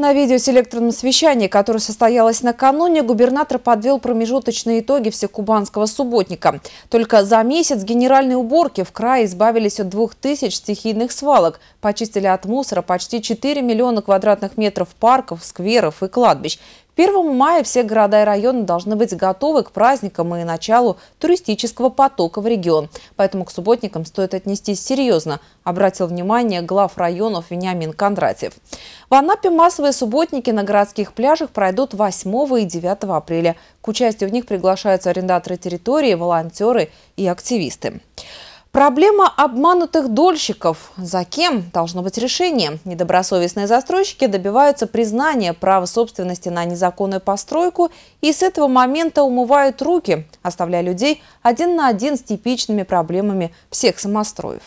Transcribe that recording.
На видео с видеоселекторном совещании, которое состоялось накануне, губернатор подвел промежуточные итоги всекубанского субботника. Только за месяц генеральной уборки в крае избавились от 2000 стихийных свалок, почистили от мусора почти 4 миллиона квадратных метров парков, скверов и кладбищ. К 1 мая все города и районы должны быть готовы к праздникам и началу туристического потока в регион. Поэтому к субботникам стоит отнестись серьезно, обратил внимание глав районов Вениамин Кондратьев. В Анапе массовые субботники на городских пляжах пройдут 8 и 9 апреля. К участию в них приглашаются арендаторы территории, волонтеры и активисты. Проблема обманутых дольщиков. За кем должно быть решение? Недобросовестные застройщики добиваются признания права собственности на незаконную постройку и с этого момента умывают руки, оставляя людей один на один с типичными проблемами всех самостроев.